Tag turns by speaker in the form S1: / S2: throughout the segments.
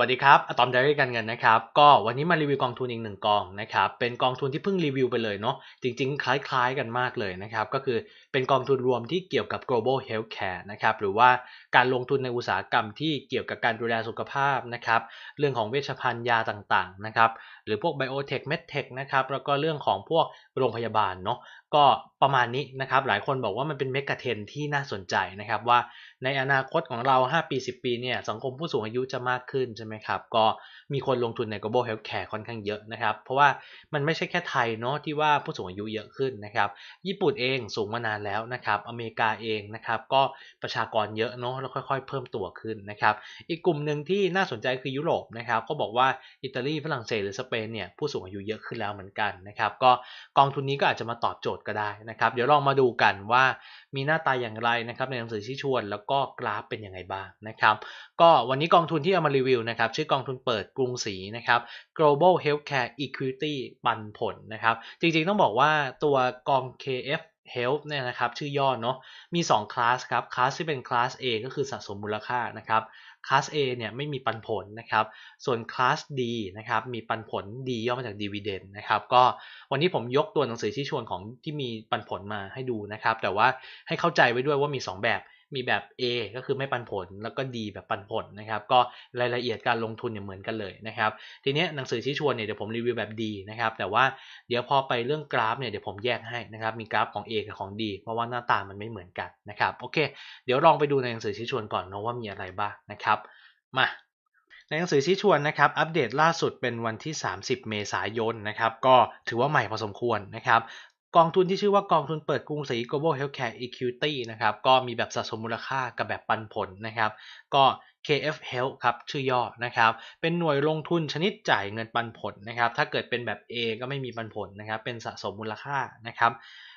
S1: วัสดีครับอะตอมไดรี่การเงินนะครับ ก็วันนี้มารีวิวกองทุนอีกหนึ่งกองนะครับ เป็นกองทุนที่เพิ่งรีวิวไปเลยเนาะ จริงๆคล้ายๆ กันมากเลยนะครับ ก็คือเป็นกองทุนรวมที่เกี่ยวกับ global healthcare นะครับ หรือว่าการลงทุนในอุตสาหกรรม ที่เกี่ยวกับการดูแลสุขภาพนะครับ เรื่องของเวชภัณฑ์ยาต่างๆนะครับ หรือพวก biotech medtech นะครับ แล้วก็เรื่องของพวกโรงพยาบาลเนาะก็ประมาณนี้นะครับหลายคนบอกว่ามันเป็นเมกะเทนที่น่าสนใจนะครับว่าในอนาคตของเรา 5 ปี 10 ปีเนี่ยสังคมผู้สูงอายุจะมากขึ้นใช่ไหมครับก็มีคนลงทุนใน global healthcare ค่อนข้างเยอะนะครับเพราะว่ามันไม่ใช่แค่ไทยเนาะที่ว่าผู้สูงอายุเยอะขึ้นนะครับญี่ปุ่นเองสูงมานานแล้วนะครับอเมริกาเองนะครับก็ประชากรเยอะเนาะแล้วค่อย ๆเพิ่มตัวขึ้นนะครับอีกกลุ่มหนึ่งที่น่าสนใจคือยุโรปนะครับก็บอกว่าอิตาลีฝรั่งเศสหรือสเปนเนี่ยผู้สูงอายุเยอะขึ้นแล้วเหมือนกันนะครับก็กองทุนนี้ก็อาจจะมาตอบโจทก็ได้นะครับ เดี๋ยวลองมาดูกันว่ามีหน้าตาอย่างไรนะครับในหนังสือชี้ชวนแล้วก็กราฟเป็นยังไงบ้างนะครับก็วันนี้กองทุนที่เอามารีวิวนะครับ ชื่อกองทุนเปิดกรุงศรีนะครับ global healthcare equity ปันผลนะครับ จริงๆต้องบอกว่าตัวกอง KF Help เนี่ยนะครับ ชื่อย่อเนาะมี 2 คลาสครับ คลาสที่เป็นคลาส A ก็คือสะสมมูลค่านะครับคลาส A เนี่ยไม่มีปันผลนะครับ ส่วนคลาส D นะครับ มีปันผลดีย่อมาจากดีเวเดนนะครับ ก็วันนี้ผมยกตัวหนังสือชี้ชวนของที่มีปันผลมาให้ดูนะครับ แต่ว่าให้เข้าใจไว้ด้วยว่ามี 2 แบบมีแบบ A ก็คือไม่ปันผลแล้วก็ดีแบบปันผลนะครับ ก็รายละเอียดการลงทุนเนี่ยเหมือนกันเลยนะครับทีนี้หนังสือชี้ชวนเนี่ยเดี๋ยวผมรีวิวแบบ D นะครับแต่ว่าเดี๋ยวพอไปเรื่องกราฟเนี่ยเดี๋ยวผมแยกให้นะครับมีกราฟของ A กับของ D เพราะว่าหน้าตามันไม่เหมือนกันนะครับโอเค เดี๋ยวลองไปดูในหนังสือชี้ชวนก่อนนะว่ามีอะไรบ้างนะครับ มา ในหนังสือชี้ชวนนะครับ อัปเดตล่าสุดเป็นวันที่ 30 เมษายนนะครับ ก็ถือว่าใหม่พอสมควรนะครับกองทุนที่ชื่อว่ากองทุนเปิดกรุงศรี Global Healthcare Equity นะครับก็มีแบบสะสมมูลค่ากับแบบปันผลนะครับ ก็ KF Health ครับ ชื่อย่อนะครับ เป็นหน่วยลงทุนชนิดจ่ายเงินปันผลนะครับ ถ้าเกิดเป็นแบบ A ก็ไม่มีปันผลนะครับ เป็นสะสมมูลค่านะครับ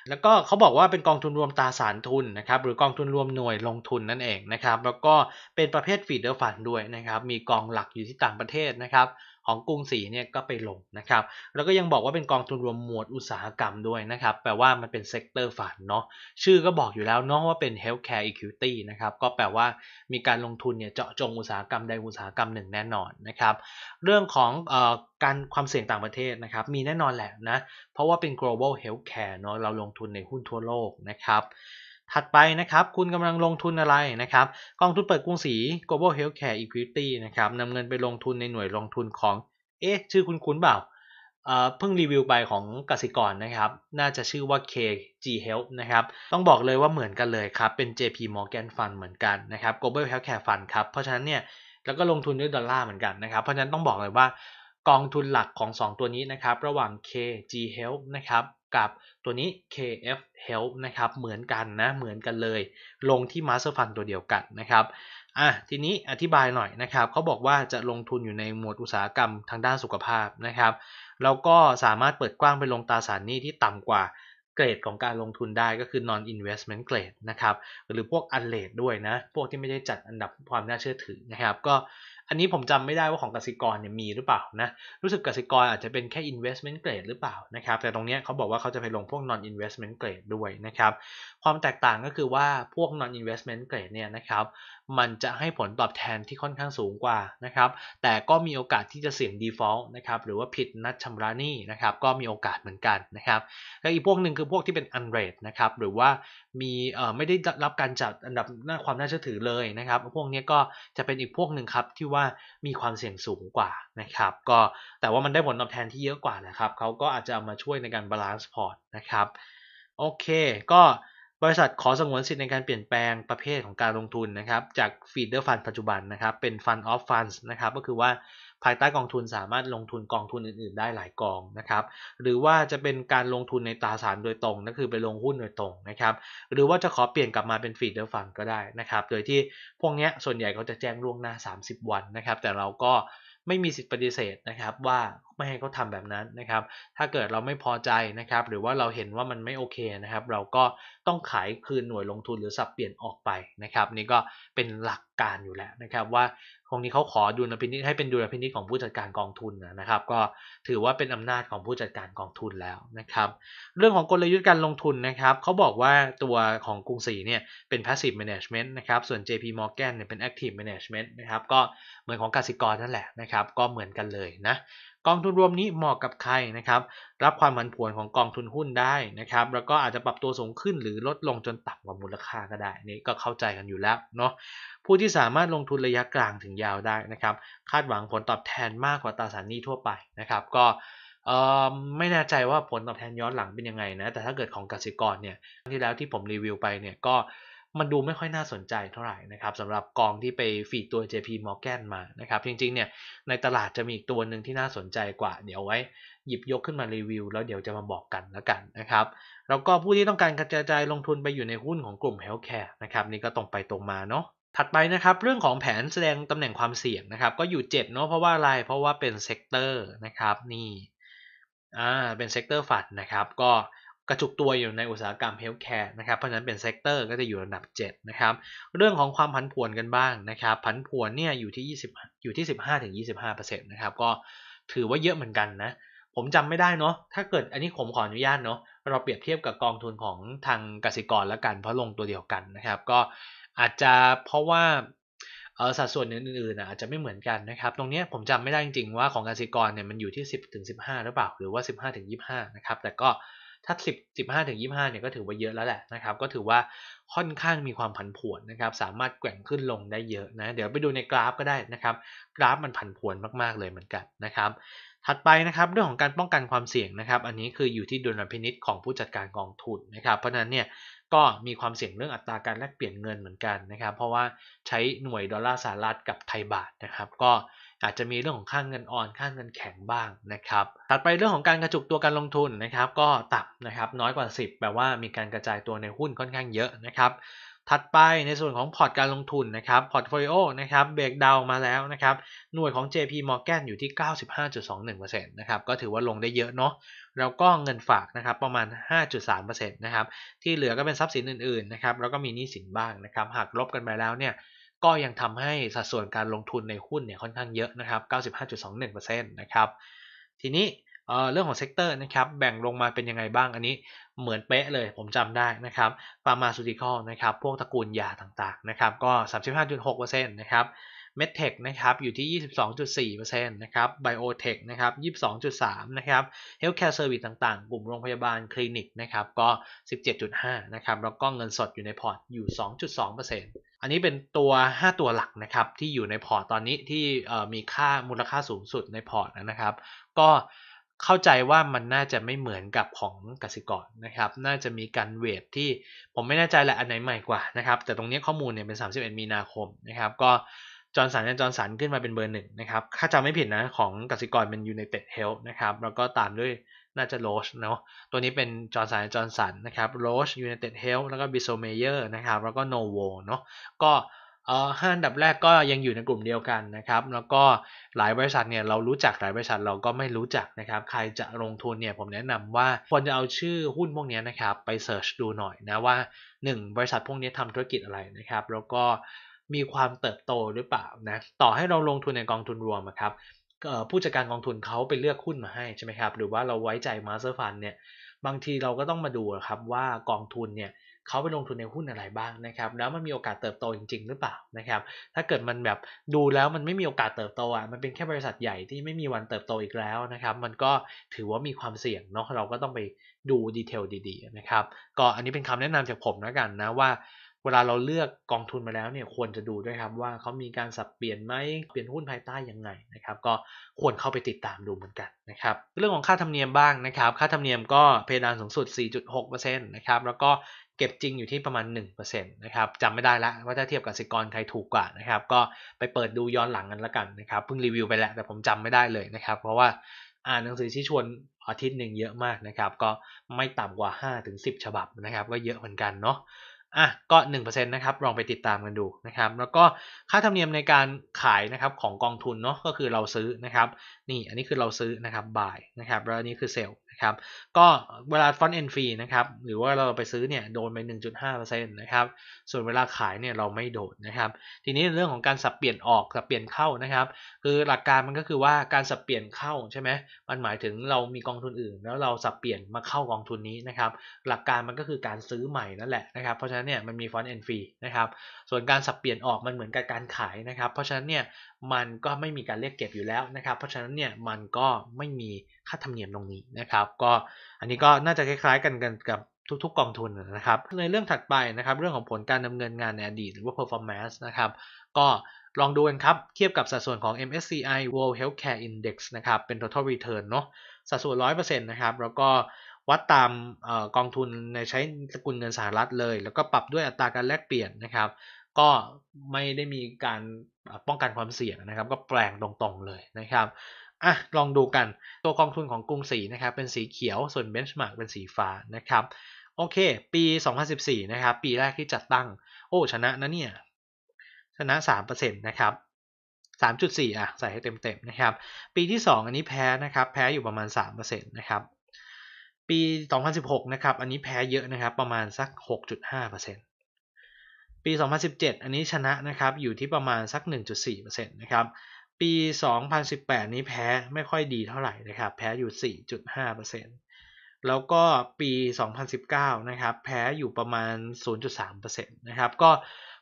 S1: แล้วก็เขาบอกว่าเป็นกองทุนรวมตราสารทุนนะครับ หรือกองทุนรวมหน่วยลงทุนนั่นเองนะครับ แล้วก็เป็นประเภทฟีดเดอร์ฟันด้วยนะครับ มีกองหลักอยู่ที่ต่างประเทศนะครับของกรุงศรีเนี่ยก็ไปลงนะครับ แล้วก็ยังบอกว่าเป็นกองทุนรวมหมวดอุตสาหกรรมด้วยนะครับแปลว่ามันเป็นเซกเตอร์ฝันเนาะชื่อก็บอกอยู่แล้วเนาะว่าเป็น healthcare equity นะครับ ก็แปลว่ามีการลงทุนเนี่ยเจาะจงอุตสาหกรรมใดอุตสาหกรรมหนึ่งแน่นอนนะครับ เรื่องของออการความเสี่ยงต่างประเทศนะครับมีแน่นอนแหละนะ เพราะว่าเป็น global healthcare เนาะเราลงทุนในหุ้นทั่วโลกนะครับถัดไปนะครับคุณกำลังลงทุนอะไรนะครับ กองทุนเปิดกรุงศรี Global Healthcare Equity นะครับนำเงินไปลงทุนในหน่วยลงทุนของ เอ๊ะ ชื่อคุณคุ้นเปล่า เพิ่งรีวิวไปของกสิกรนะครับ น่าจะชื่อว่า KG h e a l t h นะครับ ต้องบอกเลยว่าเหมือนกันเลยครับ เป็น JP Morgan Fund เหมือนกันนะครับ Global Healthcare Fund ครับ เพราะฉะนั้นเนี่ย แล้วก็ลงทุนด้วยดอลลาร์เหมือนกันนะครับ เพราะฉะนั้นต้องบอกเลยว่า กองทุนหลักของ 2 ตัวนี้นะครับ ระหว่าง KG Health นะครับกับ ตัวนี้ KF Help นะครับ เหมือนกันนะ เหมือนกันเลย ลงที่ Master Fund ตัวเดียวกันนะครับ อ่ะ ทีนี้อธิบายหน่อยนะครับ เขาบอกว่าจะลงทุนอยู่ในหมวดอุตสาหกรรมทางด้านสุขภาพนะครับ แล้วก็สามารถเปิดกว้างไปลงตราสารหนี้ที่ต่ำกว่าเกรดของการลงทุนได้ ก็คือ non investment grade นะครับ หรือพวก unrated ด้วยนะ พวกที่ไม่ได้จัดอันดับความน่าเชื่อถือนะครับ ก็อันนี้ผมจำไม่ได้ว่าของกสิกรเนี่ยมีหรือเปล่านะรู้สึกกสิกรอาจจะเป็นแค่ investment grade หรือเปล่านะครับ แต่ตรงนี้เขาบอกว่าเขาจะไปลงพวก non investment grade ด้วยนะครับความแตกต่างก็คือว่าพวก non investment grade เนี่ยนะครับมันจะให้ผลตอบแทนที่ค่อนข้างสูงกว่านะครับแต่ก็มีโอกาสที่จะเสี่ยง default นะครับหรือว่าผิดนัดชำระหนี้นะครับก็มีโอกาสเหมือนกันนะครับและอีกพวกหนึ่งคือพวกที่เป็น unrate นะครับหรือว่ามีเอ่อไม่ได้รับการจัดอันดับหน้าความน่าเชื่อถือเลยนะครับ พวกนี้ก็จะเป็นอีกพวกหนึ่งครับที่ว่ามีความเสี่ยงสูงกว่านะครับ ก็แต่ว่ามันได้ผลตอบแทนที่เยอะกว่านะครับเขาก็อาจจะเอามาช่วยในการบาลานซ์พอร์ตนะครับ โอเค ก็บริษัทขอสงวนสิทธิ์ในการเปลี่ยนแปลงประเภทของการลงทุนนะครับ จากฟีดเดอร์ฟันปัจจุบันนะครับ เป็นฟันออฟฟันส์นะครับ ก็คือว่าภายใต้กองทุนสามารถลงทุนกองทุนอื่นๆ ได้หลายกองนะครับหรือว่าจะเป็นการลงทุนในตราสารโดยตรงนั่นคือไปลงหุ้นโดยตรงนะครับ หรือว่าจะขอเปลี่ยนกลับมาเป็นฟีดเดอร์ฟันก็ได้นะครับโดยที่พวกนี้ส่วนใหญ่เขาจะแจ้งล่วงหน้า 30 วันนะครับ แต่เราก็ไม่มีสิทธิ์ปฏิเสธนะครับ ว่าไม่ให้เขาทาแบบนั้นนะครับ ถ้าเกิดเราไม่พอใจนะครับหรือว่าเราเห็นว่ามันไม่โอเคนะครับ เราก็ต้องขายคืนหน่วยลงทุนหรือสับเปลี่ยนออกไปนะครับ นี่ก็เป็นหลักการอยู่แล้วนะครับ ว่าตรงนี้เขาขอดูลพินิจให้เป็นดูลพินิจของผู้จัดการกองทุนนะครับ ก็ถือว่าเป็นอำนาจของผู้จัดการกองทุนแล้วนะครับ เรื่องของกลยุทธ์การลงทุนนะครับเขาบอกว่าตัวของกรุงศรีเนี่ยเป็น passive management นะครับส่วน JP Morgan เนี่ยเป็น active management นะครับ ก็เหมือนของกสิกรนั่นแหละนะครับ ก็เหมือนกันเลยนะกองทุนรวมนี้เหมาะกับใครนะครับ รับความผันผวนของกองทุนหุ้นได้นะครับ แล้วก็อาจจะปรับตัวสูงขึ้นหรือลดลงจนต่ำกว่ามูลค่าก็ได้นี่ก็เข้าใจกันอยู่แล้วเนาะ ผู้ที่สามารถลงทุนระยะกลางถึงยาวได้นะครับ คาดหวังผลตอบแทนมากกว่าตราสารหนี้ทั่วไปนะครับ ก็ไม่แน่ใจว่าผลตอบแทนย้อนหลังเป็นยังไงนะ แต่ถ้าเกิดของกสิกรเนี่ยที่แล้วที่ผมรีวิวไปเนี่ยก็มันดูไม่ค่อยน่าสนใจเท่าไหร่นะครับสำหรับกองที่ไปฟีดตัว JP Morgan มานะครับจริงๆ เนี่ยในตลาดจะมีอีกตัวหนึ่งที่น่าสนใจกว่า เดี๋ยวไว้หยิบยกขึ้นมารีวิว แล้วเดี๋ยวจะมาบอกกันแล้วกันนะครับ แล้วก็ผู้ที่ต้องการกระจายลงทุนไปอยู่ในหุ้นของกลุ่ม Healthcare นะครับนี่ก็ตรงไปตรงมาเนาะถัดไปนะครับ เรื่องของแผนแสดงตำแหน่งความเสี่ยงนะครับ ก็อยู่ 7เนาะเพราะว่าอะไรเพราะว่าเป็นเซกเตอร์นะครับนี่อ่าเป็นเซกเตอร์ฝันนะครับก็กระจุกตัวอยู่ในอุตสาหกรรมเฮลท์แคร์นะครับเพราะฉะนั้นเป็นเซกเตอร์ก็จะอยู่ระดับ7นะครับ เรื่องของความผันผวนกันบ้างนะครับผันผวนเนี่ยอยู่ที่20อยู่ที่ 15ถึง25%นะครับ ก็ถือว่าเยอะเหมือนกันนะ ผมจำไม่ได้เนาะถ้าเกิดอันนี้ผมขออนุญาตเนาะเราเปรียบเทียบกับกองทุนของทางกสิกรแล้วกันเพราะลงตัวเดียวกันนะครับ ก็อาจจะเพราะว่าเออสัดส่วนอื่นๆอาจจะไม่เหมือนกันนะครับ ตรงนี้ผมจำไม่ได้จริงๆว่าของกสิกรเนี่ยมันอยู่ที่10ถึง15หรือเปล่าหรือว่า15ถึง25นะครับ แต่ก็ถ้า 10 15 ถึง 25 เนี่ยก็ถือว่าเยอะแล้วแหละนะครับ ก็ถือว่าค่อนข้างมีความผันผวนนะครับ สามารถแกว่งขึ้นลงได้เยอะนะ เดี๋ยวไปดูในกราฟก็ได้นะครับ กราฟมันผันผวนมาก ๆ เลยเหมือนกันนะครับ ถัดไปนะครับ เรื่องของการป้องกันความเสี่ยงนะครับ อันนี้คืออยู่ที่ดุลพินิษของผู้จัดการกองทุนนะครับ เพราะนั้นเนี่ยก็มีความเสี่ยงเรื่องอัตราการแลกเปลี่ยนเงินเหมือนกันนะครับ เพราะว่าใช้หน่วยดอลลาร์สหรัฐกับไทยบาทนะครับ ก็อาจจะมีเรื่องของค่างเงินอ่อนค่างเงินแข็งบ้างนะครับ ถัดไปเรื่องของการกระจุกตัวการลงทุนนะครับ ก็ต่ำนะครับน้อยกว่า10แปลว่ามีการกระจายตัวในหุ้นค่อนข้างเยอะนะครับ ถัดไปในส่วนของพอร์ตการลงทุนนะครับพอร์ตโฟลิโอนะครับเบรกดาวมาแล้วนะครับหน่วยของ JP Morgan อยู่ที่ 95.21%นะครับก็ถือว่าลงได้เยอะเนาะแล้วก็เงินฝากนะครับ ประมาณ 5.3%นะครับ ที่เหลือก็เป็นทรัพย์สินอื่น ๆ นะครับ แล้วก็มีหนี้สินบ้างนะครับหากลบกันไปแล้วเนี่ยก็ยังทำให้สัดส่วนการลงทุนในหุ้นเนี่ยค่อนข้างเยอะนะครับ 95.21%นะครับ ทีนี้เรื่องของเซกเตอร์นะครับ แบ่งลงมาเป็นยังไงบ้าง อันนี้เหมือนเป๊ะเลยผมจำได้นะครับ ฟาร์มาสูติคอลนะครับ พวกตระกูลยาต่างๆนะครับ ก็ 35.6%นะครับ เมดเทคนะครับ อยู่ที่ 22.4%นะครับ ไบโอเทคนะครับ 22.3%นะครับ เฮลท์แคร์เซอร์วิสต่างๆ กลุ่มโรงพยาบาลคลินิกนะครับ ก็ 17.5%นะครับ แล้วก็เงินสดอยู่ในพอร์ตอยู่ 2.2%อันนี้เป็นตัว 5 ตัวหลักนะครับที่อยู่ในพอร์ตตอนนี้ที่มีค่ามูลค่าสูงสุดในพอร์ตนะครับ ก็เข้าใจว่ามันน่าจะไม่เหมือนกับของกสิกรนะครับ น่าจะมีการเวทที่ผมไม่แน่ใจแหละอันไหนใหม่กว่านะครับแต่ตรงนี้ข้อมูลเนี่ยเป็น 31 มีนาคมนะครับก็จอร์นสันจอร์นสันขึ้นมาเป็นเบอร์หนึ่งนะครับถ้าจำไม่ผิดนะของกสิกรเป็นยู u นเต็ดเฮลท์นะครับแล้วก็ตามด้วยน่าจะโรชเนาะ ตัวนี้เป็นจอร์นสัน จอร์นสันนะครับ โรชยูเนเต็ดเฮลแล้วก็บิโซเมเยอร์นะครับ แล้วก็โนโวเนาะ ก็ห้าอันดับแรกก็ยังอยู่ในกลุ่มเดียวกันนะครับ แล้วก็หลายบริษัทเนี่ยเรารู้จักหลายบริษัทเราก็ไม่รู้จักนะครับ ใครจะลงทุนเนี่ยผมแนะนำว่าควรจะเอาชื่อหุ้นพวกนี้นะครับ ไปเสิร์ชดูหน่อยนะว่า1บริษัทพวกนี้ทำธุรกิจอะไรนะครับ แล้วก็มีความเติบโตหรือเปล่านะ ต่อให้เราลงทุนในกองทุนรวมนะครับผู้จัดการกองทุนเขาไปเลือกหุ้นมาให้ใช่ไหมครับ หรือว่าเราไว้ใจมาสเตอร์ฟันเนี่ยบางทีเราก็ต้องมาดูครับว่ากองทุนเนี่ยเขาไปลงทุนในหุ้นอะไรบ้างนะครับ แล้วมันมีโอกาสเติบโตจริงๆ หรือเปล่านะครับ ถ้าเกิดมันแบบดูแล้วมันไม่มีโอกาสเติบโตอ่ะมันเป็นแค่บริษัทใหญ่ที่ไม่มีวันเติบโตอีกแล้วนะครับมันก็ถือว่ามีความเสี่ยงเนาะเราก็ต้องไปดูดีเทลดีๆ นะครับ ก็อันนี้เป็นคำแนะนำจากผมแล้วกันนะว่าเวลาเราเลือกกองทุนมาแล้วเนี่ยควรจะดูด้วยครับว่าเขามีการสับเปลี่ยนไหมเปลี่ยนหุ้นภายใต้ยังไงนะครับ ก็ควรเข้าไปติดตามดูเหมือนกันนะครับ เรื่องของค่าธรรมเนียมบ้างนะครับ ค่าธรรมเนียมก็เพดานสูงสุด 4.6%นะครับแล้วก็เก็บจริงอยู่ที่ประมาณ1%นะครับจำไม่ได้ละว่าถ้าเทียบกับสิกรใครถูกกว่านะครับ ก็ไปเปิดดูย้อนหลังกันละกันนะครับเพิ่งรีวิวไปแล้ว แต่ผมจำไม่ได้เลยนะครับ เพราะว่าอ่านหนังสือที่ชวนอาทิตย์หนึ่งเยอะมากนะครับ ก็ไม่ต่ำกว่า 5-10 ฉบับนะครับ ก็เยอะเหมือนกันเนาะอ่ะก็หนนะครับลองไปติดตามกันดูนะครับ แล้วก็ค่าธรรมเนียมในการขายนะครับของกองทุนเนาะก็คือเราซื้อนะครับ นี่อันนี้คือเราซื้อนะครับ buy นะครับ แล้วนี้คือ sell ครับ ก็เวลาฟอนต์เอ็นฟรีนะครับ หรือว่าเราไปซื้อเนี่ย โดนไป 1.5%นะครับ ส่วนเวลาขายเนี่ยเราไม่โดนนะครับ ทีนี้เรื่องของการสับเปลี่ยนออก สับเปลี่ยนเข้านะครับ คือหลักการมันก็คือว่าการสับเปลี่ยนเข้าใช่ไหมมันหมายถึงเรามีกองทุนอื่น แล้วเราสับเปลี่ยนมาเข้ากองทุนนี้นะครับ หลักการมันก็คือการซื้อใหม่นั่นแหละนะครับ เพราะฉะนั้นเนี่ยมันมีฟอนต์เอ็นฟรีนะครับ ส่วนการสับเปลี่ยนออกมันเหมือนกับการขายนะครับ เพราะฉะนั้นเนี่ยมันก็ไม่มีการเรียกเก็บอยู่แล้วนะครับเพราะฉะนั้นเนี่ยมันก็ไม่มีค่าธรรมเนียมตรงนี้นะครับ ก็อันนี้ก็น่าจะคล้ายๆกันกันกับทุกๆกองทุนนะครับ ในเรื่องถัดไปนะครับเรื่องของผลการดำเนินงานในอดีตหรือว่า performance นะครับ ก็ลองดูกันครับเทียบกับสัดส่วนของ MSCI World Healthcare Index นะครับ เป็น total return เนาะสัดส่วน 100%นะครับแล้วก็วัดตามกองทุนในใช้สกุลเงินสหรัฐเลย แล้วก็ปรับด้วยอัตราการแลกเปลี่ยนนะครับ ก็ไม่ได้มีการป้องกันความเสี่ยงนะครับ ก็แปลงตรงๆเลยนะครับอ่ะลองดูกันตัวกองทุนของกรุงศรีนะครับเป็นสีเขียวส่วนเบนช์มาร์กเป็นสีฟ้านะครับ โอเค ปี 2014นะครับ ปีแรกที่จัดตั้งโอ้ชนะนะเนี่ยชนะ3%นะครับ3.4อ่ะใส่ให้เต็มๆนะครับ ปีที่ 2 อันนี้แพ้นะครับ แพ้อยู่ประมาณ3%นะครับปี 2016นะครับ อันนี้แพ้เยอะนะครับ ประมาณสัก6.5%นปี 2017 อันนี้ชนะนะครับ อยู่ที่ประมาณสัก 1.4%นะครับ ปี 2018 นี้แพ้ไม่ค่อยดีเท่าไหร่นะครับ แพ้อยู่ 4.5%แล้วก็ปี 2019 นะครับ แพ้อยู่ประมาณ 0.3%นะครับ ก็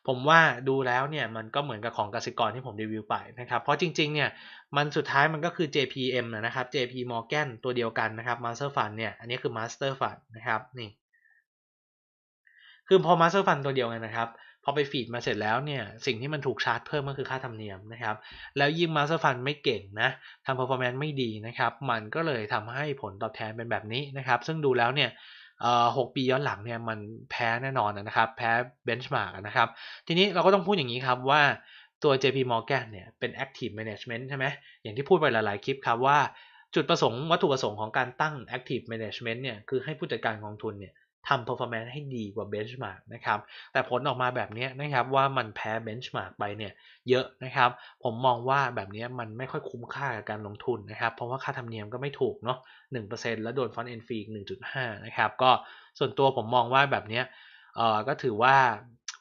S1: ผมว่าดูแล้วเนี่ย มันก็เหมือนกับของกสิกรที่ผมรีวิวไปนะครับ เพราะจริงๆ เนี่ยมันสุดท้ายมันก็คือ JPM นะครับ JP Morgan ตัวเดียวกันนะครับ Master Fund เนี่ยอันนี้คือ Master Fund นะครับ นี่ คือพอ Master Fund ตัวเดียวกันนะครับพอไปฟีดมาเสร็จแล้วเนี่ยสิ่งที่มันถูกชาร์จเพิ่มก็คือค่าธรรมเนียมนะครับแล้วยิ่งมาสเตอร์ฟันไม่เก่งนะทำร์ฟอร์แมนซ์ไม่ดีนะครับมันก็เลยทำให้ผลตอบแทนเป็นแบบนี้นะครับซึ่งดูแล้วเนี่ยหกปีย้อนหลังเนี่ยมันแพ้แน่นอนนะครับแพ้เบนช์มาร์กนะครับทีนี้เราก็ต้องพูดอย่างนี้ครับว่าตัว JP Morgan เนี่ยเป็น active management ใช่ไหมอย่างที่พูดไปหลาย ๆ คลิปครับว่าจุดประสงค์วัตถุประสงค์ของการตั้ง active management เนี่ยคือให้ผู้จัดการกองทุนเนี่ยทำ performance ให้ดีกว่า benchmark นะครับ แต่ผลออกมาแบบนี้นะครับ ว่ามันแพ้ benchmark ไปเนี่ยเยอะนะครับ ผมมองว่าแบบนี้มันไม่ค่อยคุ้มค่ากับการลงทุนนะครับ เพราะว่าค่าธรรมเนียมก็ไม่ถูกเนาะ 1%แล้วโดน front end fee อีก 1.5 นะครับ ก็ส่วนตัวผมมองว่าแบบนี้เอ่อก็ถือว่า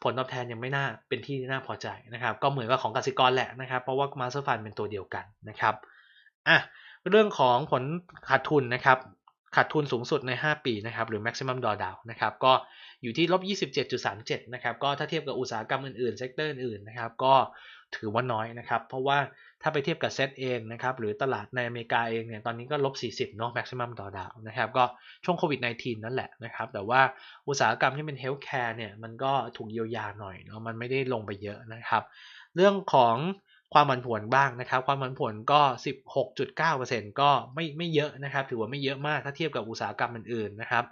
S1: ผลตอบแทนยังไม่น่าเป็นที่น่าพอใจนะครับ ก็เหมือนกับของกสิกรแหละนะครับ เพราะว่ามาสเตอร์ฟันเป็นตัวเดียวกันนะครับ อ่ะเรื่องของผลขาดทุนนะครับขาดทุนสูงสุดใน 5 ปีนะครับหรือ maximum drawdown นะครับก็อยู่ที่ลบ 27.37นะครับก็ถ้าเทียบกับอุตสาหกรรมอื่นๆ เซกเตอร์อื่นๆนะครับก็ถือว่าน้อยนะครับเพราะว่าถ้าไปเทียบกับเซตเองนะครับหรือตลาดในอเมริกาเองเนี่ยตอนนี้ก็ลบ 40เนาะ maximum drawdown นะครับก็ช่วงโควิด -19 นั่นแหละนะครับแต่ว่าอุตสาหกรรมที่เป็น healthcare เนี่ยมันก็ถูกเยียวยาหน่อยเนาะมันไม่ได้ลงไปเยอะนะครับ เรื่องของความผันผวนบ้างนะครับความผันผวนก็ 16.9%ก็ไม่ไม่เยอะนะครับ ถือว่าไม่เยอะมากถ้าเทียบกับอุตสาหกรรมอื่นๆนะครับ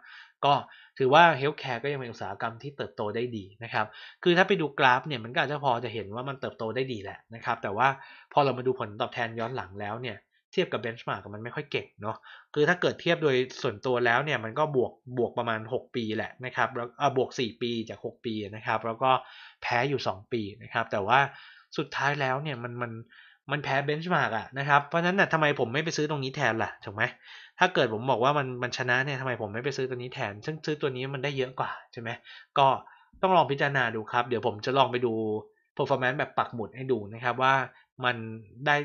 S1: ก็ถือว่าเฮลท์แคร์ก็ยังเป็นอุตสาหกรรมที่เติบโตได้ดีนะครับคือถ้าไปดูกราฟเนี่ยมันก็อาจจะพอจะเห็นว่ามันเติบโตได้ดีแหละนะครับแต่ว่าพอเรามาดูผลตอบแทนย้อนหลังแล้วเนี่ยเทียบกับเบนช์มาร์กมันไม่ค่อยเก่งเนาะคือถ้าเกิดเทียบโดยส่วนตัวแล้วเนี่ยมันก็บวกบวกประมาณ 6 ปีแหละนะครับแล้วบวก 4 ปีจาก 6 ปีนะครับแล้วก็แพ้อยู่ 2 ปีนะครับแต่ว่าสุดท้ายแล้วเนี่ยมันมันมันแพ้เบนช์มาร์กอะนะครับ เพราะฉะนั้นน่ะทำไมผมไม่ไปซื้อตรงนี้แทนล่ะถูกไหมถ้าเกิดผมบอกว่ามันมันชนะเนี่ยทำไมผมไม่ไปซื้อตัวนี้แทน ซึ่งซื้อตัวนี้มันได้เยอะกว่าใช่ไหมก็ต้องลองพิจารณาดูครับ เดี๋ยวผมจะลองไปดู performance แบบปักหมุดให้ดูนะครับว่า มันได้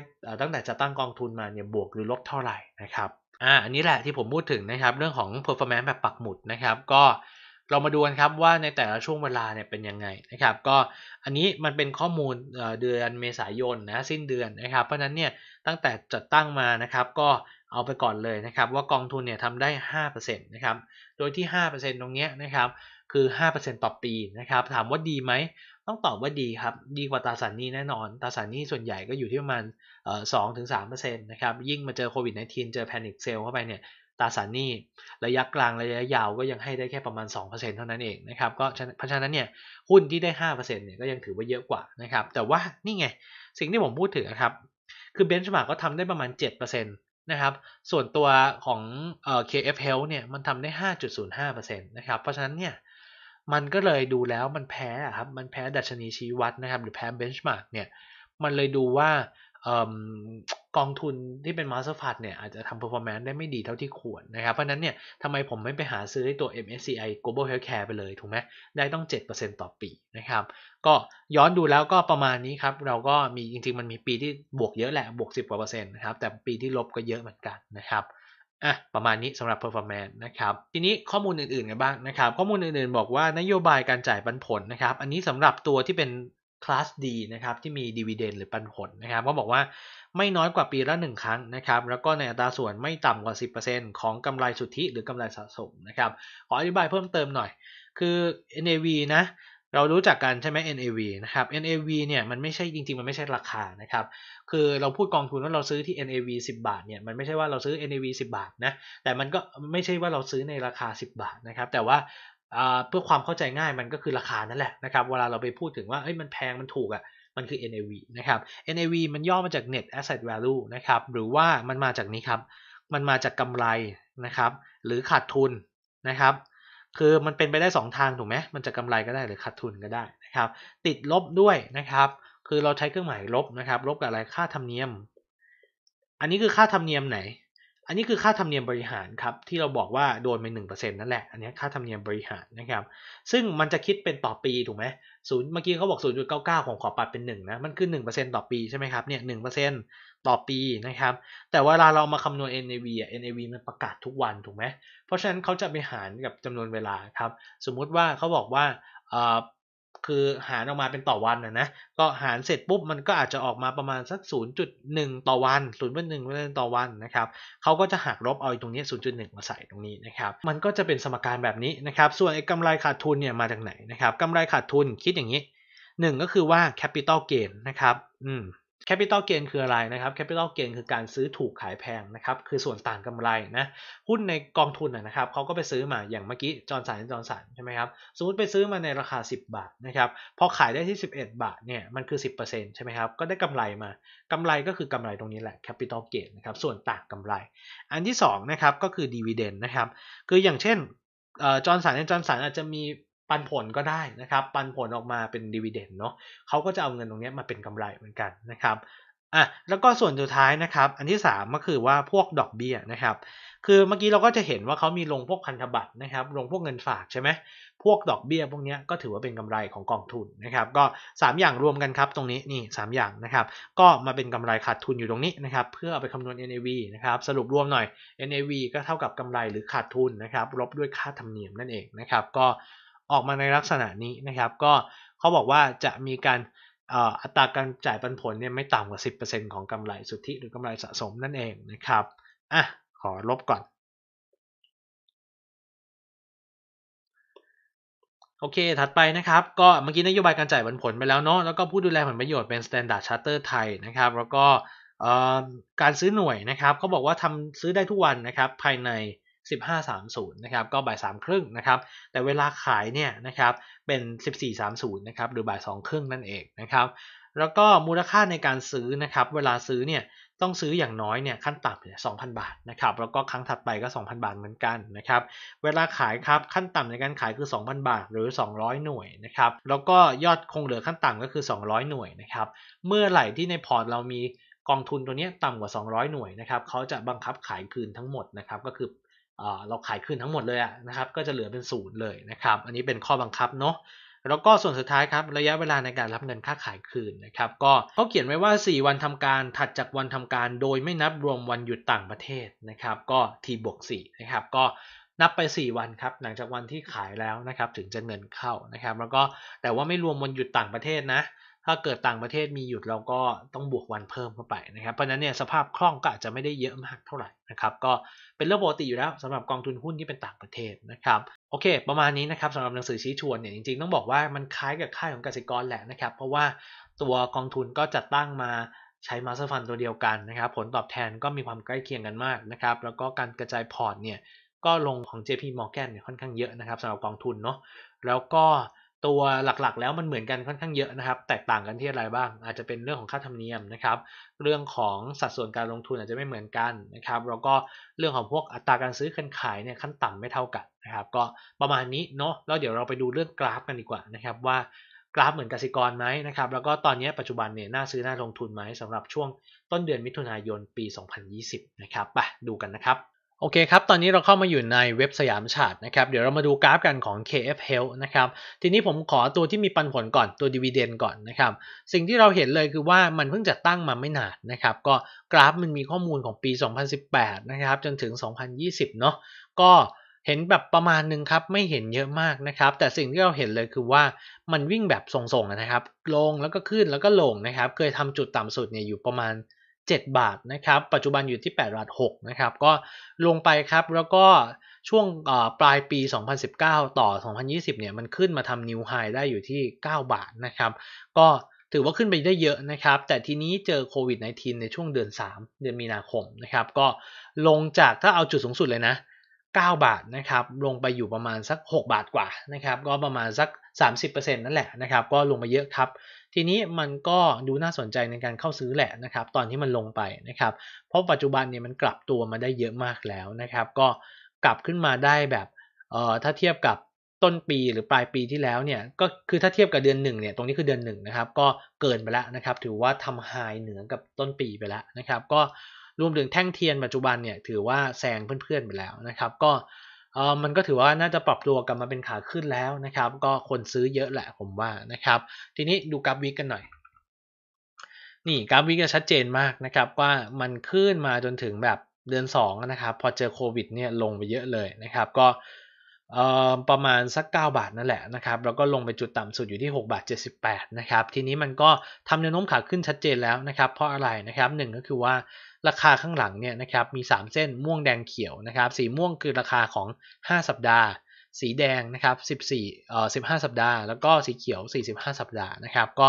S1: ตั้งแต่จะตั้งกองทุนมาเนี่ยบวกหรือลบเท่าไหร่นะครับอ่าอันนี้แหละที่ผมพูดถึงนะครับเรื่องของ performance แบบปักหมุดนะครับ ก็เรามาดูกันครับว่าในแต่ละช่วงเวลาเนี่ยเป็นยังไงนะครับก็อันนี้มันเป็นข้อมูลเดือนเมษายนนะสิ้นเดือนนะครับเพราะนั้นเนี่ยตั้งแต่จัดตั้งมานะครับก็เอาไปก่อนเลยนะครับว่ากองทุนเนี่ยทำได้ 5%นะครับโดยที่ 5%ตรงเนี้ยนะครับคือ 5%ต่อปีนะครับถามว่าดีไหม ต้องตอบว่าดีครับ ดีกว่าตราสารหนี้แน่นอนตราสารหนี้ส่วนใหญ่ก็อยู่ที่ประมาณสองถึงสามเปอร์เซ็นต์นะครับยิ่งมาเจอโควิด -19 เจอแพนิคเซลเข้าไปเนี่ยตราสารหนี้ระยะกลางระยะยาวก็ยังให้ได้แค่ประมาณ 2%เท่านั้นเองนะครับก็เพราะฉะนั้นเนี่ย หุ้นที่ได้ 5%เนี่ยก็ยังถือว่าเยอะกว่านะครับ แต่ว่านี่ไง สิ่งที่ผมพูดถึงนะครับ คือเบนช์มาร์กก็ทำได้ประมาณ 7%นะครับส่วนตัวของเอ่อ KF Health เนี่ยมันทำได้ 5.05%นะครับเพราะฉะนั้นเนี่ย มันก็เลยดูแล้วมันแพ้ครับ มันแพ้ดัชนีชี้วัดนะครับ หรือแพ้เบนช์มาร์กเนี่ยมันเลยดูว่ากองทุนที่เป็นาสเตอร์ฟั d เนี่ย อาจจะทำเอร์ฟอร์แมนซ์ได้ไม่ดีเท่าที่ควรนะครับ เพราะนั้นเนี่ยทำไมผมไม่ไปหาซื้อใตัว MSCI Global Healthcare ไปเลยถูกไหมได้ต้อง 7%ต่อปีนะครับ ก็ย้อนดูแล้วก็ประมาณนี้ครับ เราก็มีจริงๆ มันมีปีที่บวกเยอะแหละ บวก 10 กว่าเปอร์เซ็นต์นะครับ แต่ปีที่ลบก็เยอะเหมือนกันนะครับ อ่ะ ประมาณนี้สำหรับเ e อร์ฟอร์แมนะครับ ทีนี้ข้อมูลอื่นๆกันบ้างนะครับข้อมูลอื่นๆ บอกว่านโยบายการจ่ายปันผลนะครับอันนี้สำหรับตัวที่เป็นคลาสดีนะครับที่มีดีเวเดนหรือปันผลนะครับ ก็บอกว่าไม่น้อยกว่าปีละหนึ่งครั้งนะครับแล้วก็ในอัตราส่วนไม่ต่ำกว่า 10%ของกำไรสุทธิหรือกำไรสะสมนะครับขออธิบายเพิ่มเติมหน่อย คือ NAV นะเรารู้จักกันใช่ไหม NAV นะครับ NAV เนี่ยมันไม่ใช่จริงๆมันไม่ใช่ราคานะครับคือเราพูดกองทุนว่าเราซื้อที่ NAV 10 บาทเนี่ยมันไม่ใช่ว่าเราซื้อ NAV 10 บาทนะแต่มันก็ไม่ใช่ว่าเราซื้อในราคา10บาทนะครับ แต่ว่าเพื่อความเข้าใจง่ายมันก็คือราคานั่นแหละนะครับเวลาเราไปพูดถึงว่าเอ้ยมันแพงมันถูกอะ่ะมันคือ NAV นะครับ NAV มันย่อมาจาก Net Asset Value นะครับหรือว่ามันมาจากนี้ครับ มันมาจากกำไรนะครับ หรือขาดทุนนะครับ คือมันเป็นไปได้ 2 ทางถูกไหมมันจะกำไรก็ได้หรือขาดทุนก็ได้นะครับ ติดลบด้วยนะครับ คือเราใช้เครื่องหมายลบนะครับลบกับอะไรค่าธรรมเนียม อันนี้คือค่าธรรมเนียมไหนอันนี้คือค่าธรรมเนียมบริหารครับที่เราบอกว่าโดนไปหนึ่งเปอร์เซ็นต์นั่นแหละอันนี้ค่าธรรมเนียมบริหารนะครับซึ่งมันจะคิดเป็นต่อปีถูกไหมศูนย์เมื่อกี้เขาบอกศูนย์จุดเก้าเก้าของขอปัดเป็นหนึ่งนะมันคือหนึ่งเปอร์เซ็นต์ต่อปีใช่ไหมครับเนี่ยหนึ่งเปอร์เซ็นต์ต่อปีนะครับแต่เวลาเรามาคำนวณ NAV อ่ะ NAV มันประกาศทุกวันถูกไหมเพราะฉะนั้นเขาจะไปหารกับจำนวนเวลาครับสมมุติว่าเขาบอกว่าคือหารออกมาเป็นต่อวันนะนะ ก็หารเสร็จปุ๊บมันก็อาจจะออกมาประมาณสัก 0.1 ต่อวัน 0.1ต่อวันนะครับ เขาก็จะหักลบเอาตรงนี้ 0.1 มาใส่ตรงนี้นะครับ มันก็จะเป็นสมการแบบนี้นะครับ ส่วนไอ้กำไรขาดทุนเนี่ยมาจากไหนนะครับกำไรขาดทุนคิดอย่างนี้1 ก็คือว่า capital gain นะครับ อืม capital gain คืออะไรนะครับ capital gain คือการซื้อถูกขายแพงนะครับ คือส่วนต่างกำไรนะหุ้นในกองทุนนะครับเขาก็ไปซื้อมาอย่างเมื่อกี้จอร์นสันจอร์นสันใช่ไหมครับสมมติไปซื้อมาในราคา10บาทนะครับ พอขายได้ที่11บาทเนี่ยมันคือ10%ใช่ไหมครับก็ได้กำไรมา กำไรก็คือกำไรตรงนี้แหละ capital gain นะครับส่วนต่างกำไร อันที่2นะครับก็คือ dividend นะครับ คืออย่างเช่นจอร์นสันจอร์นสันอาจจะมีปันผลก็ได้นะครับปันผลออกมาเป็นดีเวเดนเนาะเขาก็จะเอาเงินตรงนี้มาเป็นกำไรเหมือนกันนะครับอ่ะแล้วก็ส่วนสุดท้ายนะครับ อันที่3ก็คือว่าพวกดอกเบี้ยนะครับคือเมื่อกี้เราก็จะเห็นว่าเขามีลงพวกพันธบัตรนะครับลงพวกเงินฝากใช่ไหมพวกดอกเบี้ยพวกนี้ก็ถือว่าเป็นกำไรของกองทุนนะครับ ก็3อย่างรวมกันครับตรงนี้นี่3อย่างนะครับก็มาเป็นกำไรขาดทุนอยู่ตรงนี้นะครับเพื่อไปคำนวณ NAV นะครับสรุปรวมหน่อย NAV ก็เท่ากับกำไรหรือขาดทุนนะครับลบด้วยค่าธรรมเนียมนั่นเองนะครับก็ออกมาในลักษณะนี้นะครับ ก็เขาบอกว่าจะมีการอัตราการจ่ายปันผลเนี่ยไม่ต่ำกว่า 10%ของกำไรสุทธิหรือกำไรสะสมนั่นเองนะครับอ่ะขอลบก่อนโอเคถัดไปนะครับ ก็เมื่อกี้นโยบายการจ่ายปันผลไปแล้วเนาะแล้วก็ผู้ดูแลผลประโยชน์เป็น Standard Charter ไทยนะครับ แล้วก็การซื้อหน่วยนะครับเขาบอกว่าทำซื้อได้ทุกวันนะครับภายใน15.30นะครับก็บ่ายสามครึ่งนะครับแต่เวลาขายเนี่ยนะครับเป็น 14.30นะครับหรือบ่ายสองครึ่งนั่นเองนะครับแล้วก็มูลค่าในการซื้อนะครับเวลาซื้อเนี่ยต้องซื้ออย่างน้อยเนี่ยขั้นต่ำเนี่ยสองพันบาทนะครับแล้วก็ครั้งถัดไปก็2,000บาทเหมือนกันนะครับเวลาขายครับขั้นต่ำในการขายคือ 2,000 บาทหรือ 200 หน่วยนะครับแล้วก็ยอดคงเหลือขั้นต่ำก็คือ 200 หน่วยนะครับเมื่อไหร่ที่ในพอร์ตเรามีกองทุนตัวนี้ต่ำกว่า 200หน่วยนะครับเขาจะบังคับขายคืนทั้งหมดนะครับก็คือเราขายคืนทั้งหมดเลยนะครับ ก็จะเหลือเป็นศูนย์เลยนะครับ อันนี้เป็นข้อบังคับเนาะ แล้วก็ส่วนสุดท้ายครับ ระยะเวลาในการรับเงินค่าขายคืนนะครับ ก็เขาเขียนไว้ว่า 4 วันทำการ ถัดจากวันทำการ โดยไม่นับรวมวันหยุดต่างประเทศนะครับ ก็ทีบวกสนะครับ ก็นับไป 4 วันครับ หลังจากวันที่ขายแล้วนะครับ ถึงจะเงินเข้านะครับ แล้วก็แต่ว่าไม่รวมวันหยุดต่างประเทศนะถ้าเกิดต่างประเทศมีหยุดเราก็ต้องบวกวันเพิ่มเข้าไปนะครับเพราะนั้นเนี่ยสภาพคล่องก็อาจจะไม่ได้เยอะมากเท่าไหร่นะครับก็เป็นเรื่องปกติอยู่แล้ว สำหรับ กองทุนหุ้นที่เป็นต่างประเทศนะครับโอเค ประมาณนี้นะครับสำหรับหนังสือชี้ชวนเนี่ยจริงๆ ต้องบอกว่ามันคล้ายกับค่ายของกสิกรแหละนะครับ เพราะว่าตัวกองทุนก็จัดตั้งมาใช้มาสเตอร์ฟันตัวเดียวกันนะครับผลตอบแทนก็มีความใกล้เคียงกันมากนะครับแล้วก็การกระจายพอร์ตเนี่ยก็ลงของ JP Morgan เนี่ยค่อนข้างเยอะนะครับสำหรับกองทุนเนาะแล้วก็ตัวหลักๆแล้วมันเหมือนกันค่อนข้างเยอะนะครับ แตกต่างกันที่อะไรบ้าง อาจจะเป็นเรื่องของค่าธรรมเนียมนะครับ เรื่องของสัดส่วนการลงทุนอาจจะไม่เหมือนกันนะครับแล้วก็เรื่องของพวกอัตราการซื้อคนขายเนี่ยขั้นต่ำไม่เท่ากันนะครับ ก็ประมาณนี้เนาะแล้วเดี๋ยวเราไปดูเรื่องกราฟกันดีกว่านะครับ ว่ากราฟเหมือนกสิกรไหมนะครับแล้วก็ตอนนี้ปัจจุบันเนี่ยน่าซื้อน่าลงทุนไหมสำหรับช่วงต้นเดือนมิถุนายนปี 2020 นะครับไปดูกันนะครับโอเคครับ ตอนนี้เราเข้ามาอยู่ในเว็บสยามชาตินะครับ เดี๋ยวเรามาดูกราฟกันของ KF Health นะครับ ทีนี้ผมขอตัวที่มีปันผลก่อน ตัวดีเวเดนก่อนนะครับ สิ่งที่เราเห็นเลยคือว่ามันเพิ่งจัดตั้งมาไม่นานนะครับ ก็กราฟมันมีข้อมูลของปี 2018นะครับ จนถึง 2020เนาะก็เห็นแบบประมาณนึงครับ ไม่เห็นเยอะมากนะครับ แต่สิ่งที่เราเห็นเลยคือว่ามันวิ่งแบบทรงๆนะครับลงแล้วก็ขึ้นแล้วก็ลงนะครับ เคยทำจุดต่ำสุดเนี่ยอยู่ประมาณ7 บาทนะครับ ปัจจุบันอยู่ที่8บาท6นะครับ ก็ลงไปครับ แล้วก็ช่วงปลายปี 2019 ต่อ 2020เนี่ย มันขึ้นมาทำนิวไฮได้อยู่ที่ 9 บาทนะครับ ก็ถือว่าขึ้นไปได้เยอะนะครับ แต่ทีนี้เจอโควิด -19 ในช่วงเดือน 3 เดือนมีนาคมนะครับ ก็ลงจากถ้าเอาจุดสูงสุดเลยนะ9บาทนะครับ ลงไปอยู่ประมาณสัก 6 บาทกว่านะครับ ก็ประมาณสัก 30%นั่นแหละนะครับ ก็ลงมาเยอะครับทีนี้มันก็ดูน่าสนใจในการเข้าซื้อแหละนะครับ ตอนที่มันลงไปนะครับเพราะปัจจุบันเนี่ยมันกลับตัวมาได้เยอะมากแล้วนะครับ ก็กลับขึ้นมาได้แบบ เอ่อถ้าเทียบกับต้นปีหรือปลายปีที่แล้วเนี่ย ก็คือถ้าเทียบกับเดือนหนึ่งเนี่ย ตรงนี้คือเดือนหนึ่งนะครับ ก็เกินไปแล้วนะครับ ถือว่าทำไฮเหนือกับต้นปีไปแล้วนะครับ ก็รวมถึงแท่งเทียนปัจจุบันเนี่ยถือว่าแซงเพื่อนๆไปแล้วนะครับ ก็มันก็ถือว่าน่าจะปรับตัวกลับมาเป็นขาขึ้นแล้วนะครับ ก็คนซื้อเยอะแหละ ผมว่านะครับ ทีนี้ดูกราฟวิกกันหน่อย นี่กราฟวิกจะชัดเจนมากนะครับ ว่ามันขึ้นมาจนถึงแบบเดือน2นะครับ พอเจอโควิด เนี่ยลงไปเยอะเลยนะครับ ก็ประมาณสัก9บาทนั่นแหละนะครับแล้วก็ลงไปจุดต่ำสุดอยู่ที่6บาท78นะครับทีนี้มันก็ทำแนวโน้มขาขึ้นชัดเจนแล้วนะครับ เพราะอะไรนะครับหนึ่งก็คือว่าราคาข้างหลังเนี่ยนะครับมี 3 เส้น ม่วงแดงเขียวนะครับ สีม่วงคือราคาของ 5 สัปดาห์ สีแดงนะครับ14เอ่อ15 สัปดาห์แล้วก็สีเขียว 45 สัปดาห์นะครับก็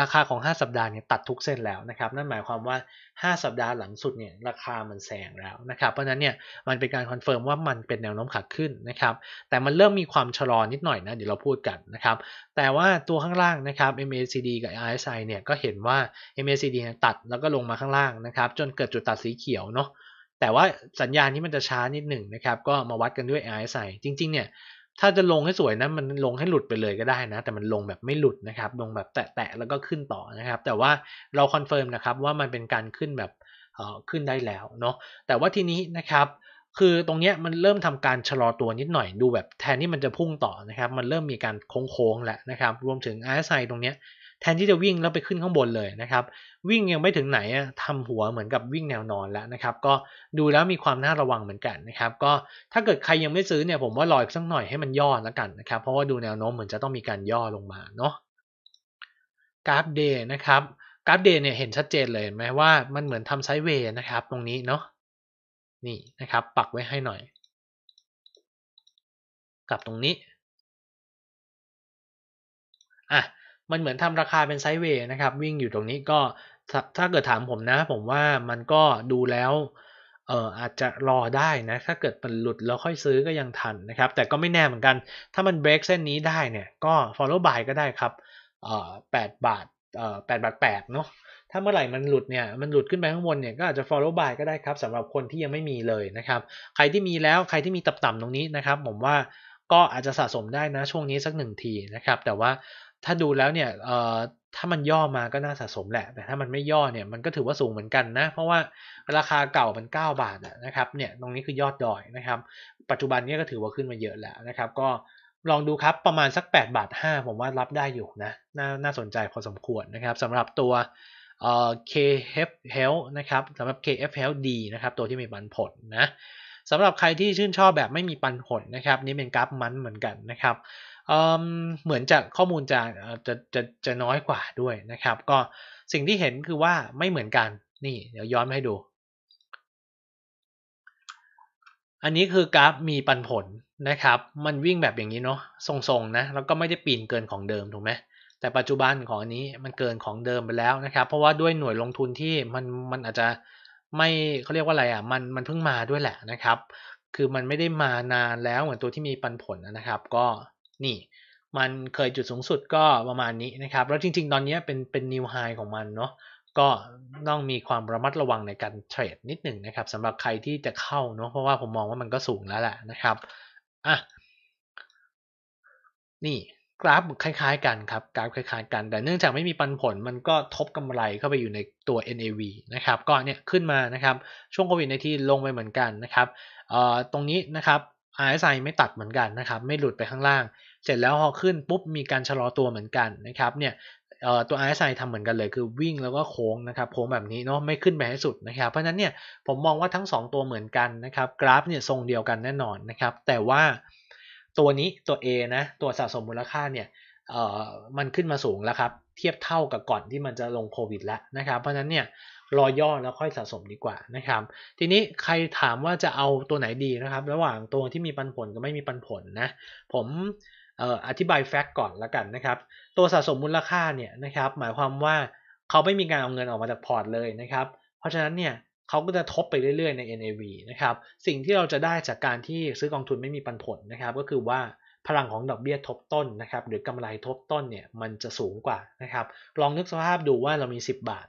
S1: ราคาของ 5 สัปดาห์เนี่ยตัดทุกเส้นแล้วนะครับนั่นหมายความว่า 5 สัปดาห์หลังสุดเนี่ยราคามันแซงแล้วนะครับเพราะนั้นเนี่ยมันเป็นการคอนเฟิร์มว่ามันเป็นแนวโน้มขาขึ้นนะครับแต่มันเริ่มมีความชะลอนิดหน่อยนะเดี๋ยวเราพูดกันนะครับแต่ว่าตัวข้างล่างนะครับ MACD กับ RSI เนี่ยก็เห็นว่า MACD ตัดแล้วก็ลงมาข้างล่างนะครับจนเกิดจุดตัดสีเขียวเนาะแต่ว่าสัญญาณที่มันจะช้านิดหนึ่งนะครับก็มาวัดกันด้วย RSI จริงๆ เนี่ยถ้าจะลงให้สวยนะ มันลงให้หลุดไปเลยก็ได้นะ แต่มันลงแบบไม่หลุดนะครับ ลงแบบแตะะแล้วก็ขึ้นต่อนะครับ แต่ว่าเราคอนเฟิร์มนะครับว่ามันเป็นการขึ้นแบบขึ้นได้แล้วเนาะแต่ว่าทีนี้นะครับ คือตรงเนี้ยมันเริ่มทำการ ชะลอตัวนิดหน่อยดูแบบแทนที่ มันจะพุ่งต่อนะครับ มันเริ่มมีการโค้งๆแล้วนะครับ รวมถึง RSI ตรงเนี้ยแทนที่จะวิ่งแล้วไปขึ้นข้างบนเลยนะครับ วิ่งยังไม่ถึงไหนทำหัวเหมือนกับวิ่งแนวนอนแล้วนะครับ ก็ดูแล้วมีความน่าระวังเหมือนกันนะครับ ก็ถ้าเกิดใครยังไม่ซื้อเนี่ยผมว่ารออีกสักหน่อยให้มันย่อแล้วกันนะครับ เพราะว่าดูแนวโน้มเหมือนจะต้องมีการย่อลงมาเนาะ กราฟเดย์นะครับ กราฟเดย์เนี่ยเห็นชัดเจนเลยไหมว่ามันเหมือนทำไซด์เวย์นะครับ ตรงนี้เนาะ นี่นะครับ ปักไว้ให้หน่อย กับตรงนี้ อ่ะมันเหมือนทำราคาเป็นไซด์เวย์นะครับวิ่งอยู่ตรงนี้ก็ถ้าเกิดถามผมนะ ผมว่ามันก็ดูแล้ว เอออาจจะรอได้นะ ถ้าเกิดมันหลุดแล้วค่อยซื้อก็ยังทันนะครับ แต่ก็ไม่แน่เหมือนกัน ถ้ามันเบรกเส้นนี้ได้เนี่ย ก็ follow b า y ก็ได้ครับ เออแบาท เออแบาทแเนาะถ้าเมื่อไหร่มันหลุดเนี่ยมันหลุดขึ้นไปข้างบนเนี่ยก็อาจจะ follow b า y ก็ได้ครับสำหรับคนที่ยังไม่มีเลยนะครับ ใครที่มีแล้วใครที่มีต่ำๆตรงนี้นะครับ ผมว่า ก็อาจจะสะสมได้นะ ช่วงนี้สักหนึ่งทีนะครับ แต่ว่าถ้าดูแล้วเนี่ยเอ่อถ้ามันย่อมาก็น่าสะสมแหละ แต่ถ้ามันไม่ย่อเนี่ย มันก็ถือว่าสูงเหมือนกันนะ เพราะว่าราคาเก่ามัน9บาทนะครับ เนี่ย ตรงนี้คือยอดดอยนะครับ ปัจจุบันนี้ก็ถือว่าขึ้นมาเยอะแล้วนะครับ ก็ลองดูครับ ประมาณสัก8บาท5ผมว่ารับได้อยู่นะนน่าสนใจพอสมควรนะครับสำหรับตัวเอ่อ KF Health นะครับสำหรับ KF Health D นะครับ ตัวที่มีปันผลนะสำหรับใครที่ชื่นชอบแบบไม่มีปันผลนะครับ นี่เป็นกราฟมันเหมือนกันนะครับเหมือนจากข้อมูลจะจะจะจะน้อยกว่าด้วยนะครับ ก็สิ่งที่เห็นคือว่าไม่เหมือนกัน นี่ เดี๋ยวย้อนให้ดู อันนี้คือกราฟ มีปันผลนะครับ มันวิ่งแบบอย่างนี้เนาะทรงๆนะแล้วก็ไม่ได้ปีนเกินของเดิมถูกไหมแต่ปัจจุบันของอันนี้มันเกินของเดิมไปแล้วนะครับ เพราะว่าด้วยหน่วยลงทุนที่มันมันอาจจะไม่เขาเรียกว่าอะไรอ่ะมันมันเพิ่งมาด้วยแหละนะครับ คือมันไม่ได้มานานแล้วเหมือนตัวที่มีปันผลนะครับก็นี่ มันเคยจุดสูงสุดก็ประมาณนี้นะครับ แล้วจริงๆ ตอนนี้เป็นเป็นนิวไฮของมันเนาะก็ต้องมีความระมัดระวังในการเทรดนิดหนึ่งนะครับสำหรับใครที่จะเข้าเนาะเพราะว่าผมมองว่ามันก็สูงแล้วแหละนะครับอ่ะนี่กราฟคล้ายๆกันครับกราฟคล้ายๆกันแต่เนื่องจากไม่มีปันผลมันก็ทบกำไรเข้าไปอยู่ในตัว NAV นะครับก็เนี่ยขึ้นมานะครับ ช่วงโควิดในที่ลงไปเหมือนกันนะครับเอ่อตรงนี้นะครับ RSI ไม่ตัดเหมือนกันนะครับไม่หลุดไปข้างล่าง เสร็จแล้วพอขึ้นปุ๊บมีการชะลอตัวเหมือนกันนะครับเนี่ยตัว RSI ทำเหมือนกันเลย คือวิ่งแล้วก็โค้งนะครับโค้งแบบนี้เนาะไม่ขึ้นไปให้สุดนะครับ เพราะฉะนั้นเนี่ยผมมองว่าทั้ง2ตัวเหมือนกันนะครับกราฟเนี่ยทรงเดียวกันแน่นอนนะครับแต่ว่าตัวนี้ตัว A นะตัวสะสมมูลค่าเนี่ยเอ่อมันขึ้นมาสูง แล้วครับเทียบเท่ากับก่อนที่มันจะลงโควิด แล้วนะครับ เพราะฉะนั้นเนี่ยรอย่อแล้วค่อยสะสมดีกว่านะครับ ทีนี้ใครถามว่าจะเอาตัวไหนดีนะครับ ระหว่างตัวที่มีปันผลกับไม่มีปันผลนะผมอธิบายแฟกต์ก่อนละกันนะครับตัวสะสมมูลค่าเนี่ยนะครับหมายความว่าเขาไม่มีการเอาเงินออกมาจากพอร์ตเลยนะครับ เพราะฉะนั้นเนี่ยเขาก็จะทบไปเรื่อยๆใน NAV นะครับสิ่งที่เราจะได้จากการที่ซื้อกองทุนไม่มีปันผลนะครับ ก็คือว่าพลังของดอกเบี้ยทบต้นนะครับหรือกำไรทบต้นเนี่ยมันจะสูงกว่านะครับ ลองนึกสภาพดูว่าเรามี 10 บาท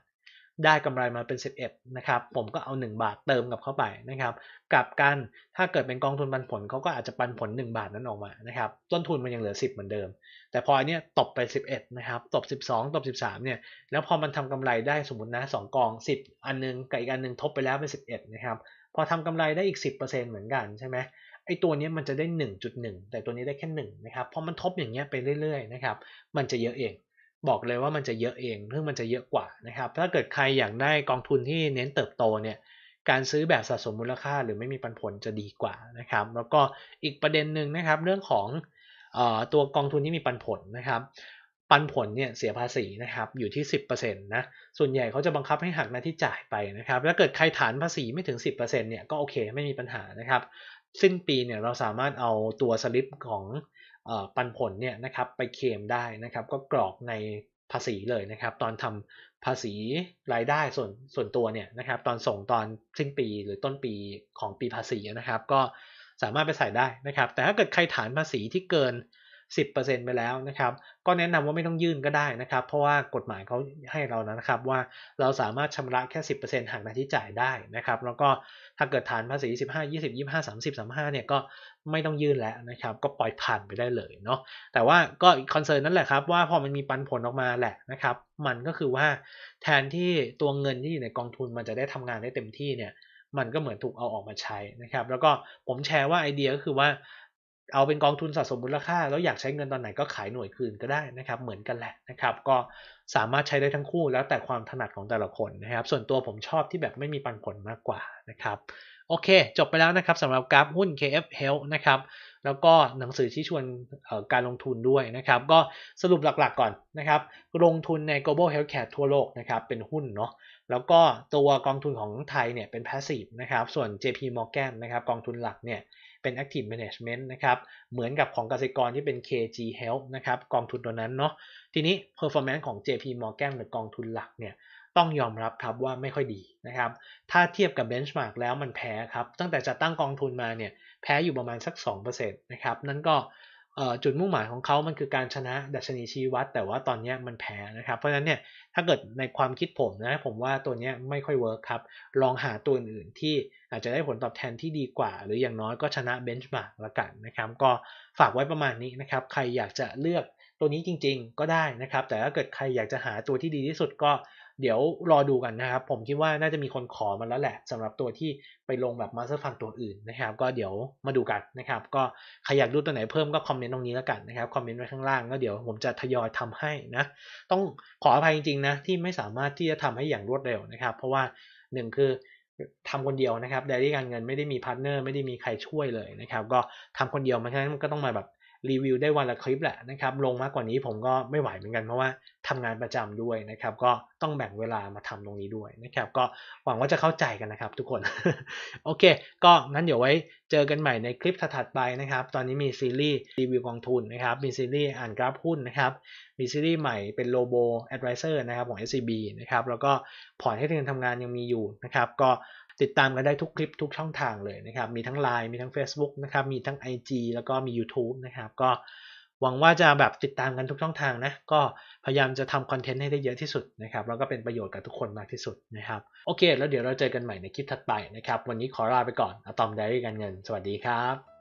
S1: ได้กำไรมาเป็น 11 นะครับ ผมก็เอา 1 บาทเติมกับเข้าไปนะครับ กลับกันถ้าเกิดเป็นกองทุนปันผลเขาก็อาจจะปันผล 1 บาทนั้นออกมานะครับ ต้นทุนมันยังเหลือ 10 เหมือนเดิม แต่พออเนี้ยตบไป 11 นะครับตบ 12 ตบ 13เนี่ยแล้วพอมันทำกำไรได้สมมตินะสกอง10 อันนึงกับอีกอันนึงทบไปแล้วเป็น 11 นะครับพอทำกำไรได้อีก 10%เหมือนกันใช่ไหมไอ้ตัวนี้มันจะได้ 1.1 แต่ตัวนี้ได้แค่1นะครับ พอมันทบอย่างเงี้ยไปเรื่อยๆนะครับ มันจะเยอะเอง บอกเลยว่ามันจะเยอะเองเพิ่งมันจะเยอะกว่านะครับ ถ้าเกิดใครอยากได้กองทุนที่เน้นเติบโตเนี่ย การซื้อแบบสะสมมูลค่าหรือไม่มีปันผลจะดีกว่านะครับ แล้วก็อีกประเด็นหนึ่งนะครับเรื่องของอตัวกองทุนที่มีปันผลนะครับปันผลเนี่ยเสียภาษีนะครับอยู่ที่ 10%นะส่วนใหญ่เขาจะบังคับให้หักหน้าที่จ่ายไปนะครับล้วเกิดใครฐานภาษีไม่ถึง 10%เนี่ยก็โอเคไม่มีปัญหานะครับ สิ้นปีเนี่ยเราสามารถเอาตัวสลิปของปันผลเนี่ยนะครับ ไปเคลมได้นะครับ ก็กรอกในภาษีเลยนะครับ ตอนทำภาษีรายได้ส่วนส่วนตัวเนี่ยนะครับ ตอนส่งตอนสิ้นปีหรือต้นปีของปีภาษีนะครับ ก็สามารถไปใส่ได้นะครับ แต่ถ้าเกิดใครฐานภาษีที่เกิน10%ไปแล้วนะครับ ก็แนะนำว่าไม่ต้องยื่นก็ได้นะครับ เพราะว่ากฎหมายเขาให้เรานะครับ ว่าเราสามารถชำระแค่ 10%หักหน้าที่จ่ายได้นะครับ แล้วก็ถ้าเกิดฐานภาษี15 20 25 30 35เนี่ยก็ไม่ต้องยื่นแล้วนะครับ ก็ปล่อยผ่านไปได้เลยเนาะแต่ว่าก็คอนเซิร์นนั่นแหละครับว่าพอมันมีปันผลออกมาแหละนะครับ มันก็คือว่า แทนที่ตัวเงินที่อยู่ในกองทุนมันจะได้ทำงานได้เต็มที่เนี่ย มันก็เหมือนถูกเอาออกมาใช้นะครับ แล้วก็ผมแชร์ว่าไอเดียก็คือว่าเอาเป็นกองทุนสะสมมูลค่า แล้วอยากใช้เงินตอนไหนก็ขายหน่วยคืนก็ได้นะครับเหมือนกันแหละนะครับก็สามารถใช้ได้ทั้งคู่แล้วแต่ความถนัดของแต่ละคนนะครับส่วนตัวผมชอบที่แบบไม่มีปันผลมากกว่านะครับโอเคจบไปแล้วนะครับสำหรับกราฟหุ้น KF Health นะครับแล้วก็หนังสือที่ชวนการลงทุนด้วยนะครับก็สรุปหลักๆก่อนนะครับลงทุนใน global healthcare ทั่วโลกนะครับเป็นหุ้นเนาะแล้วก็ตัวกองทุนของไทยเนี่ยเป็น passive นะครับส่วน JP Morgan นะครับกองทุนหลักเนี่ยเป็น Active Management นะครับ เหมือนกับของกสิกรที่เป็น KG Health นะครับกองทุนตัวนั้นเนาะ ทีนี้ Performance ของ JP Morgan หรือกองทุนหลักเนี่ยต้องยอมรับครับว่าไม่ค่อยดีนะครับ ถ้าเทียบกับเบนช์มาร์กแล้วมันแพ้ครับ ตั้งแต่จะตั้งกองทุนมาเนี่ยแพ้อยู่ประมาณสัก 2%นะครับนั่นก็จุดมุ่งหมายของเขามันคือการชนะดัชนีชี้วัดแต่ว่าตอนนี้มันแพ้นะครับ เพราะฉะนั้นเนี่ย ถ้าเกิดในความคิดผมนะ ผมว่าตัวนี้ไม่ค่อยเวิร์กครับ ลองหาตัวอื่นที่อาจจะได้ผลตอบแทนที่ดีกว่า หรืออย่างน้อยก็ชนะเบนช์มาร์กละกันนะครับ ก็ฝากไว้ประมาณนี้นะครับ ใครอยากจะเลือกตัวนี้จริงๆก็ได้นะครับ แต่ถ้าเกิดใครอยากจะหาตัวที่ดีที่สุดก็เดี๋ยวรอดูกันนะครับผมคิดว่าน่าจะมีคนขอมาแล้วแหละสำหรับตัวที่ไปลงแบบมาสเตอร์ฟังตัวอื่นนะครับก็เดี๋ยวมาดูกันนะครับ ก็ใครอยากดูตัวไหนเพิ่มก็คอมเมนต์ตรงนี้แล้วกันนะครับคอมเมนต์ไว้ข้างล่างก็เดี๋ยวผมจะทยอยทำให้นะ ต้องขออภัยจริงๆนะที่ไม่สามารถที่จะทำให้อย่างรวดเร็วนะครับเพราะว่าหนึ่งคือทำคนเดียวนะครับไดรี่การเงินไม่ได้มีพาร์ทเนอร์ไม่ได้มีใครช่วยเลยนะครับก็ทำคนเดียวมันฉะนั้นก็ต้องมาแบบรีวิวได้วันละคลิปแหละนะครับลงมากกว่านี้ผมก็ไม่ไหวเหมือนกันเพราะว่าทำงานประจำด้วยนะครับ ก็ต้องแบ่งเวลามาทำตรงนี้ด้วยนะครับ ก็หวังว่าจะเข้าใจกันนะครับทุกคน โอเค ก็งั้นเดี๋ยวไว้ เจอกันใหม่ในคลิปถัดไปนะครับ ตอนนี้มีซีรีส์รีวิวกองทุนนะครับมีซีรีส์อ่านกราฟหุ้นนะครับ มีซีรีส์ใหม่เป็นโลโบแอดไวเซอร์นะครับของ SCB นะครับแล้วก็พอร์ตให้เธอทำงานยังมีอยู่นะครับ ก็ติดตามกันได้ทุกคลิปทุกช่องทางเลยนะครับ มีทั้ง Line มีทั้ง Facebook นะครับ มีทั้ง IG แล้วก็มี YouTube นะครับ ก็หวังว่าจะแบบติดตามกันทุกช่องทางนะ ก็พยายามจะทำคอนเทนต์ให้ได้เยอะที่สุดนะครับ แล้วก็เป็นประโยชน์กับทุกคนมากที่สุดนะครับ โอเค แล้วเดี๋ยวเราเจอกันใหม่ในคลิปถัดไปนะครับ วันนี้ขอลาไปก่อน อะตอมไดรี่การเงิน สวัสดีครับ